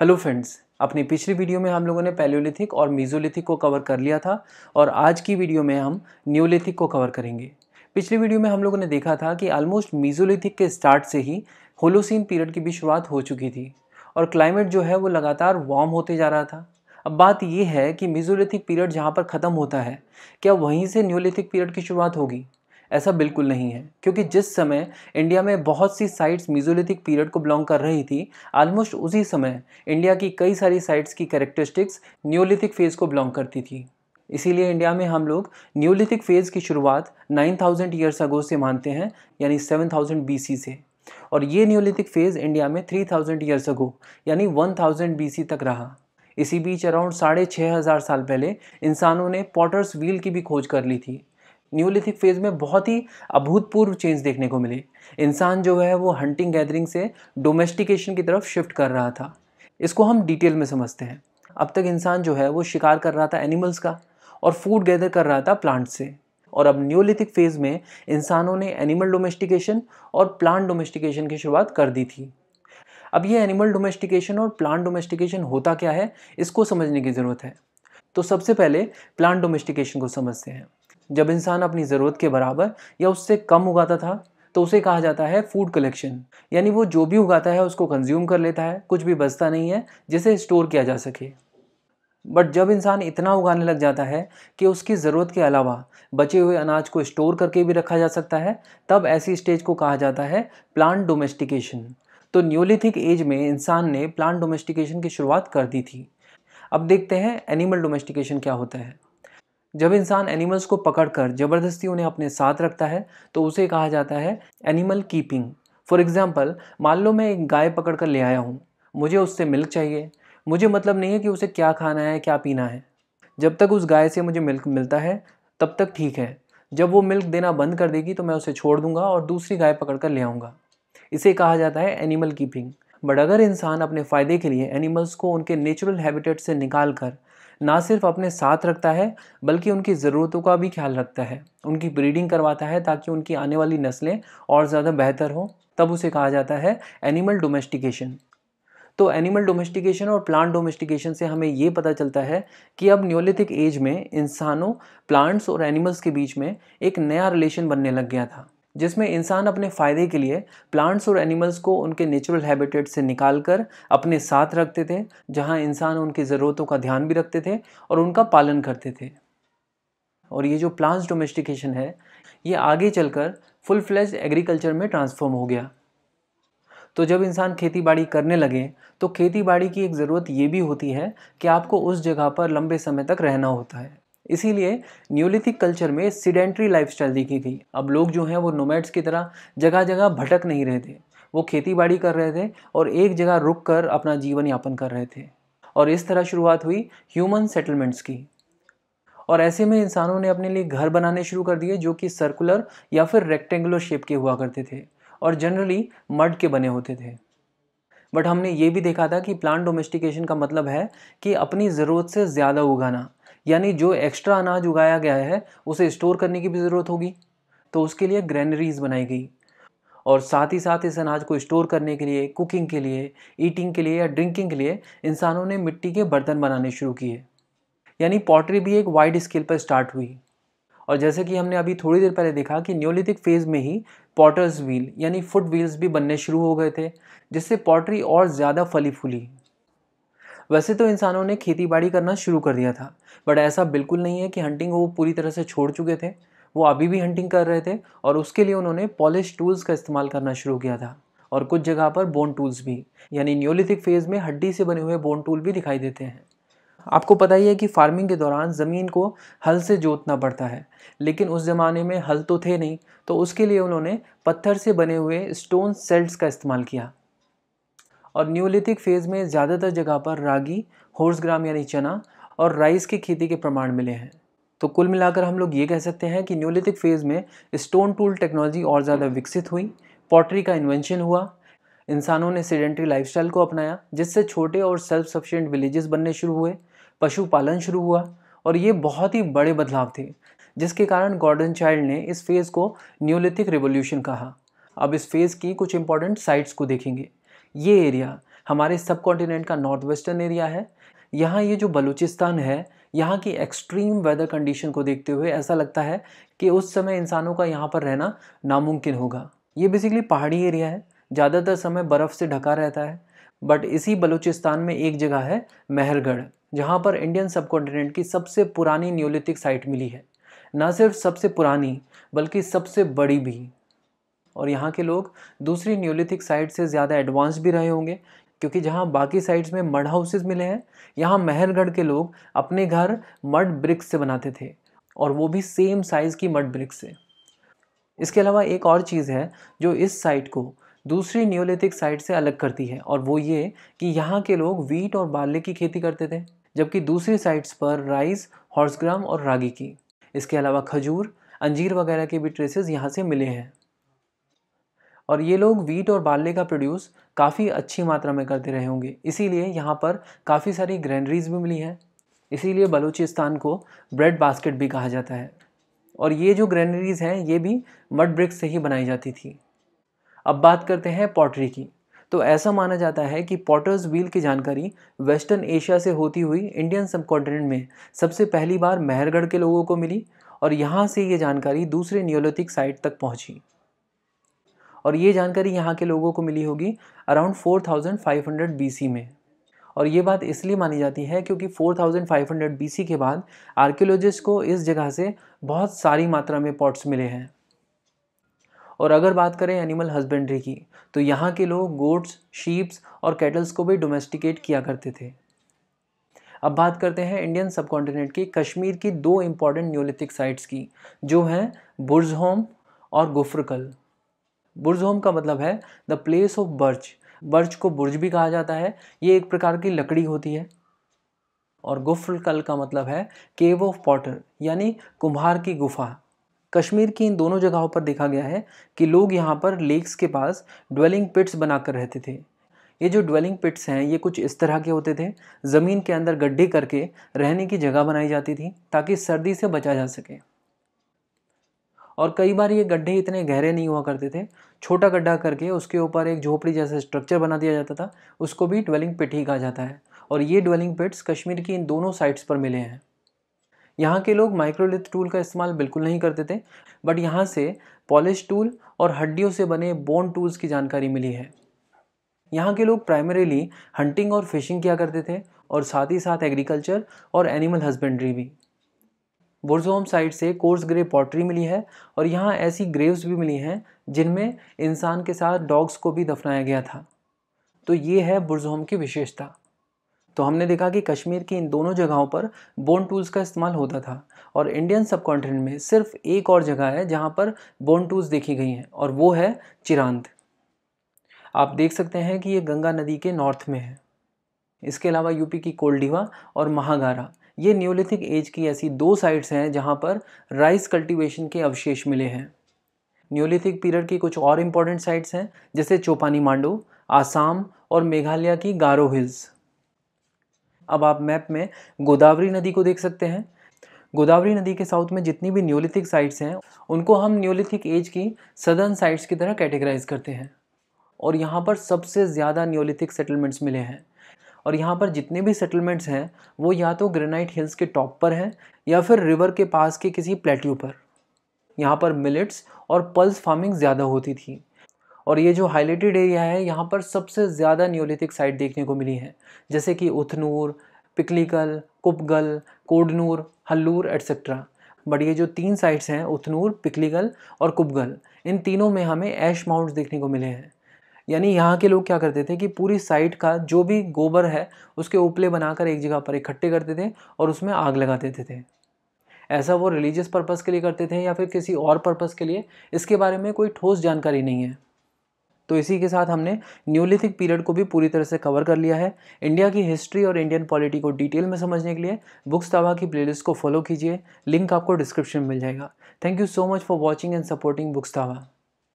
hello friends अपनी पिछली video में हम लोगों ने पैलियोलिथिक और मीजोलिथिक को कवर कर लिया था और आज की वीडियो में हम न्योलिथिक को कवर करेंगे पिछली वीडियो में हम लोगों ने देखा था कि ऑलमोस्ट मीजोलिथिक के स्टार्ट से ही होलोसिन पीरियड की भी शुरुआत हो चुकी थी और क्लाइमेट जो है वो लगातार वार्म होते जा रहा था अब बात यह है कि मीजोलिथिक पीरियड जहाँ पर ख़त्म होता है क्या वहीं से न्योलिथिक पीरियड की शुरुआत होगी ऐसा बिल्कुल नहीं है क्योंकि जिस समय इंडिया में बहुत सी साइट्स मिजोलिथिक पीरियड को बिलोंग कर रही थी ऑलमोस्ट उसी समय इंडिया की कई सारी साइट्स की करेक्टरिस्टिक्स न्योलिथिक फेज़ को बिलोंग करती थी इसीलिए इंडिया में हम लोग न्योलिथिक फ़ेज़ की शुरुआत 9000 ईयर्स अगो से मानते हैं यानी 7000 थाउजेंड से और ये न्योलिथिक फ़ेज़ इंडिया में 3000 ईयर्स अगो यानी 1000 थाउजेंड तक रहा इसी बीच अराउंड साढ़े छः हज़ार साल पहले इंसानों ने पॉटर्स व्हील की भी खोज कर ली थी न्यूलिथिक फेज़ में बहुत ही अभूतपूर्व चेंज देखने को मिले इंसान जो है वो हंटिंग गैदरिंग से डोमेस्टिकेशन की तरफ शिफ्ट कर रहा था इसको हम डिटेल में समझते हैं अब तक इंसान जो है वो शिकार कर रहा था एनिमल्स का और फूड गैदर कर रहा था प्लांट से और अब न्योलिथिक फेज़ में इंसानों ने एनिमल डोमेस्टिकेशन और प्लांट डोमेस्टिकेशन की शुरुआत कर दी थी अब ये एनिमल डोमेस्टिकेशन और प्लांट डोमेस्टिकेशन होता क्या है इसको समझने की ज़रूरत है तो सबसे पहले प्लांट डोमेस्टिकेशन को समझते हैं जब इंसान अपनी ज़रूरत के बराबर या उससे कम उगाता था तो उसे कहा जाता है फूड कलेक्शन यानी वो जो भी उगाता है उसको कंज्यूम कर लेता है कुछ भी बचता नहीं है जिसे स्टोर किया जा सके बट जब इंसान इतना उगाने लग जाता है कि उसकी ज़रूरत के अलावा बचे हुए अनाज को स्टोर करके भी रखा जा सकता है तब ऐसी स्टेज को कहा जाता है प्लांट डोमेस्टिकेशन तो न्योलिथिक एज में इंसान ने प्लांट डोमेस्टिकेशन की शुरुआत कर दी थी अब देखते हैं एनिमल डोमेस्टिकेशन क्या होता है जब इंसान एनिमल्स को पकड़कर ज़बरदस्ती उन्हें अपने साथ रखता है तो उसे कहा जाता है एनिमल कीपिंग फॉर एग्ज़ाम्पल मान लो मैं एक गाय पकड़ कर ले आया हूँ मुझे उससे मिल्क चाहिए मुझे मतलब नहीं है कि उसे क्या खाना है क्या पीना है जब तक उस गाय से मुझे मिल्क मिलता है तब तक ठीक है जब वो मिल्क देना बंद कर देगी तो मैं उसे छोड़ दूंगा और दूसरी गाय पकड़ कर ले आऊँगा इसे कहा जाता है एनिमल कीपिंग बट अगर इंसान अपने फ़ायदे के लिए एनिमल्स को उनके नेचुरल हैबिटेट से निकाल कर ना सिर्फ अपने साथ रखता है बल्कि उनकी ज़रूरतों का भी ख्याल रखता है उनकी ब्रीडिंग करवाता है ताकि उनकी आने वाली नस्लें और ज़्यादा बेहतर हों तब उसे कहा जाता है एनिमल डोमेस्टिकेशन तो एनिमल डोमेस्टिकेशन और प्लांट डोमेस्टिकेशन से हमें ये पता चलता है कि अब न्योलिथिक एज में इंसानों प्लांट्स और एनिमल्स के बीच में एक नया रिलेशन बनने लग गया था जिसमें इंसान अपने फ़ायदे के लिए प्लांट्स और एनिमल्स को उनके नेचुरल हैबिटेट से निकाल कर अपने साथ रखते थे जहाँ इंसान उनकी ज़रूरतों का ध्यान भी रखते थे और उनका पालन करते थे और ये जो प्लांट्स डोमेस्टिकेशन है ये आगे चलकर फुल फ्लेज एग्रीकल्चर में ट्रांसफॉर्म हो गया तो जब इंसान खेती बाड़ी करने लगे तो खेती बाड़ी की एक ज़रूरत ये भी होती है कि आपको उस जगह पर लंबे समय तक रहना होता है इसीलिए न्यूलिथिक कल्चर में सीडेंट्री लाइफ देखी गई अब लोग जो हैं वो नोमैट्स की तरह जगह जगह भटक नहीं रहे थे वो खेती बाड़ी कर रहे थे और एक जगह रुक कर अपना जीवन यापन कर रहे थे और इस तरह शुरुआत हुई ह्यूमन सेटलमेंट्स की और ऐसे में इंसानों ने अपने लिए घर बनाने शुरू कर दिए जो कि सर्कुलर या फिर रेक्टेंगुलर शेप के हुआ करते थे और जनरली मड के बने होते थे बट हमने ये भी देखा था कि प्लांट डोमेस्टिकेशन का मतलब है कि अपनी ज़रूरत से ज़्यादा उगाना यानी जो एक्स्ट्रा अनाज उगाया गया है उसे स्टोर करने की भी ज़रूरत होगी तो उसके लिए ग्रैनरीज बनाई गई और साथ ही साथ इस अनाज को स्टोर करने के लिए कुकिंग के लिए ईटिंग के लिए या ड्रिंकिंग के लिए इंसानों ने मिट्टी के बर्तन बनाने शुरू किए यानी पॉटरी भी एक वाइड स्केल पर स्टार्ट हुई और जैसे कि हमने अभी थोड़ी देर पहले देखा कि न्योलिथिक फेज़ में ही पॉटर्स व्हील यानी फुट व्हील्स भी बनने शुरू हो गए थे जिससे पॉटरी और ज़्यादा फली फूली वैसे तो इंसानों ने खेती बाड़ी करना शुरू कर दिया था बट ऐसा बिल्कुल नहीं है कि हंटिंग वो पूरी तरह से छोड़ चुके थे वो अभी भी हंटिंग कर रहे थे और उसके लिए उन्होंने पॉलिश टूल्स का इस्तेमाल करना शुरू किया था और कुछ जगह पर बोन टूल्स भी यानी न्योलिथिक फेज़ में हड्डी से बने हुए बोन टूल भी दिखाई देते हैं आपको पता ही है कि फार्मिंग के दौरान ज़मीन को हल से जोतना पड़ता है लेकिन उस ज़माने में हल तो थे नहीं तो उसके लिए उन्होंने पत्थर से बने हुए स्टोन सेल्स का इस्तेमाल किया और न्यूलिथिक फेज़ में ज़्यादातर जगह पर रागी हॉर्स ग्राम यानी चना और राइस की खेती के प्रमाण मिले हैं तो कुल मिलाकर हम लोग ये कह सकते हैं कि न्यूलिथिक फ़ेज़ में स्टोन टूल टेक्नोलॉजी और ज़्यादा विकसित हुई पॉटरी का इन्वेंशन हुआ इंसानों ने सीडेंट्री लाइफ को अपनाया जिससे छोटे और सेल्फ सफिशेंट विलेजेस बनने शुरू हुए पशुपालन शुरू हुआ और ये बहुत ही बड़े बदलाव थे जिसके कारण गॉर्डन चाइल्ड ने इस फेज़ को न्यूलिथिक रिवोल्यूशन कहा अब इस फेज़ की कुछ इंपॉर्टेंट साइट्स को देखेंगे ये एरिया हमारे सब कॉन्टिनेंट का नॉर्थ वेस्टर्न एरिया है यहाँ ये जो बलूचिस्तान है यहाँ की एक्सट्रीम वेदर कंडीशन को देखते हुए ऐसा लगता है कि उस समय इंसानों का यहाँ पर रहना नामुमकिन होगा ये बेसिकली पहाड़ी एरिया है ज़्यादातर समय बर्फ़ से ढका रहता है बट इसी बलूचिस्तान में एक जगह है मेहरगढ़ जहाँ पर इंडियन सब कॉन्टिनेंट की सबसे पुरानी न्योलिथिक साइट मिली है न सिर्फ सबसे पुरानी बल्कि सबसे बड़ी भी और यहाँ के लोग दूसरी न्यूलिथिक साइट से ज़्यादा एडवांस भी रहे होंगे क्योंकि जहाँ बाकी साइड्स में मड हाउसेज मिले हैं यहाँ मेहरगढ़ के लोग अपने घर मड ब्रिक्स से बनाते थे और वो भी सेम साइज़ की मड ब्रिक्स से इसके अलावा एक और चीज़ है जो इस साइट को दूसरी न्योलिथिक साइट से अलग करती है और वो ये कि यहाँ के लोग वीट और बाले की खेती करते थे जबकि दूसरी साइट्स पर राइस हॉर्सग्राम और रागी की इसके अलावा खजूर अंजीर वगैरह के भी ट्रेसेस यहाँ से मिले हैं और ये लोग वीट और बाले का प्रोड्यूस काफ़ी अच्छी मात्रा में करते रहे होंगे इसीलिए यहाँ पर काफ़ी सारी ग्रैंडरीज भी मिली हैं इसीलिए बलूचिस्तान को ब्रेड बास्केट भी कहा जाता है और ये जो ग्रैनरीज हैं ये भी मड ब्रिक्स से ही बनाई जाती थी अब बात करते हैं पॉटरी की तो ऐसा माना जाता है कि पॉटर्स व्हील की जानकारी वेस्टर्न एशिया से होती हुई इंडियन सब कॉन्टिनेंट में सबसे पहली बार मेहरगढ़ के लोगों को मिली और यहाँ से ये जानकारी दूसरे नियोलिथिक साइट तक पहुँची और ये जानकारी यहाँ के लोगों को मिली होगी अराउंड 4500 सी में और ये बात इसलिए मानी जाती है क्योंकि 4500 सी के बाद आर्कियोलॉजिस्ट को इस जगह से बहुत सारी मात्रा में पॉट्स मिले हैं और अगर बात करें एनिमल हस्बेंड्री की तो यहाँ के लोग गोट्स शीप्स और कैटल्स को भी डोमेस्टिकेट किया करते थे अब बात करते हैं इंडियन सब कॉन्टिनेंट की कश्मीर की दो इम्पॉर्टेंट न्योलिथिक साइट्स की जो हैं बुर्जहोम और गुफरकल होम का मतलब है the place of birch birch को बुर्ज भी कहा जाता है ये एक प्रकार की लकड़ी होती है और गुफल कल का मतलब है केव ऑफ पॉटर यानी कुम्हार की गुफा कश्मीर की इन दोनों जगहों पर देखा गया है कि लोग यहाँ पर लेक्स के पास ड्वेलिंग पिट्स बनाकर रहते थे ये जो ड्वेलिंग पिट्स हैं ये कुछ इस तरह के होते थे ज़मीन के अंदर गड्ढे करके रहने की जगह बनाई जाती थी ताकि सर्दी से बचा जा सके और कई बार ये गड्ढे इतने गहरे नहीं हुआ करते थे छोटा गड्ढा करके उसके ऊपर एक झोपड़ी जैसा स्ट्रक्चर बना दिया जाता था उसको भी ड्वेलिंग पिट ही कहा जाता है और ये ड्वेलिंग पिट्स कश्मीर की इन दोनों साइड्स पर मिले हैं यहाँ के लोग माइक्रोलिथ टूल का इस्तेमाल बिल्कुल नहीं करते थे बट यहाँ से पॉलिश टूल और हड्डियों से बने बोन टूल्स की जानकारी मिली है यहाँ के लोग प्राइमरीली हंटिंग और फिशिंग किया करते थे और साथ ही साथ एग्रीकल्चर और एनिमल हस्बेंड्री भी बुरजोम साइड से कोर्स ग्रे पॉटरी मिली है और यहाँ ऐसी ग्रेव्स भी मिली हैं जिनमें इंसान के साथ डॉग्स को भी दफनाया गया था तो ये है बुरजोम की विशेषता तो हमने देखा कि कश्मीर की इन दोनों जगहों पर बोन टूल्स का इस्तेमाल होता था और इंडियन सब कॉन्टिनेंट में सिर्फ एक और जगह है जहाँ पर बोन टूल्स देखी गई हैं और वो है चिरांद आप देख सकते हैं कि ये गंगा नदी के नॉर्थ में है इसके अलावा यूपी की कोल्डीवा और महागारा ये न्योलिथिक एज की ऐसी दो साइट्स हैं जहाँ पर राइस कल्टीवेशन के अवशेष मिले हैं न्योलिथिक पीरियड की कुछ और इम्पोर्टेंट साइट्स हैं जैसे चोपानी मांडो आसाम और मेघालय की गारो हिल्स अब आप मैप में गोदावरी नदी को देख सकते हैं गोदावरी नदी के साउथ में जितनी भी न्योलिथिक साइट्स हैं उनको हम न्योलिथिक एज की सदर्न साइट्स की तरह कैटेगराइज करते हैं और यहाँ पर सबसे ज़्यादा न्योलिथिक सेटलमेंट्स मिले हैं और यहाँ पर जितने भी सेटलमेंट्स हैं वो या तो ग्रेनाइट हिल्स के टॉप पर हैं या फिर रिवर के पास के किसी प्लेट्यू पर यहाँ पर मिलेट्स और पल्स फार्मिंग ज़्यादा होती थी और ये जो हाईलाइटेड एरिया है यहाँ पर सबसे ज़्यादा न्योलिथिक साइट देखने को मिली है जैसे कि उथनूर पिकलिकल कुपगल कोडनूर हल्लूर एट्सेट्रा बट ये जो तीन साइट्स हैं उथनूर पिकलिकल और कुपगल इन तीनों में हमें ऐश माउंट्स देखने को मिले हैं यानी यहाँ के लोग क्या करते थे कि पूरी साइट का जो भी गोबर है उसके उपले बनाकर एक जगह पर इकट्ठे करते थे और उसमें आग लगा देते थे ऐसा वो रिलीजियस पर्पज़ के लिए करते थे या फिर किसी और पर्पज़ के लिए इसके बारे में कोई ठोस जानकारी नहीं है तो इसी के साथ हमने न्यूलिथिक पीरियड को भी पूरी तरह से कवर कर लिया है इंडिया की हिस्ट्री और इंडियन पॉलिटी को डिटेल में समझने के लिए बुक्स दावा की प्लेलिस्ट को फॉलो कीजिए लिंक आपको डिस्क्रिप्शन में मिल जाएगा thank you so much for watching and supporting books दावा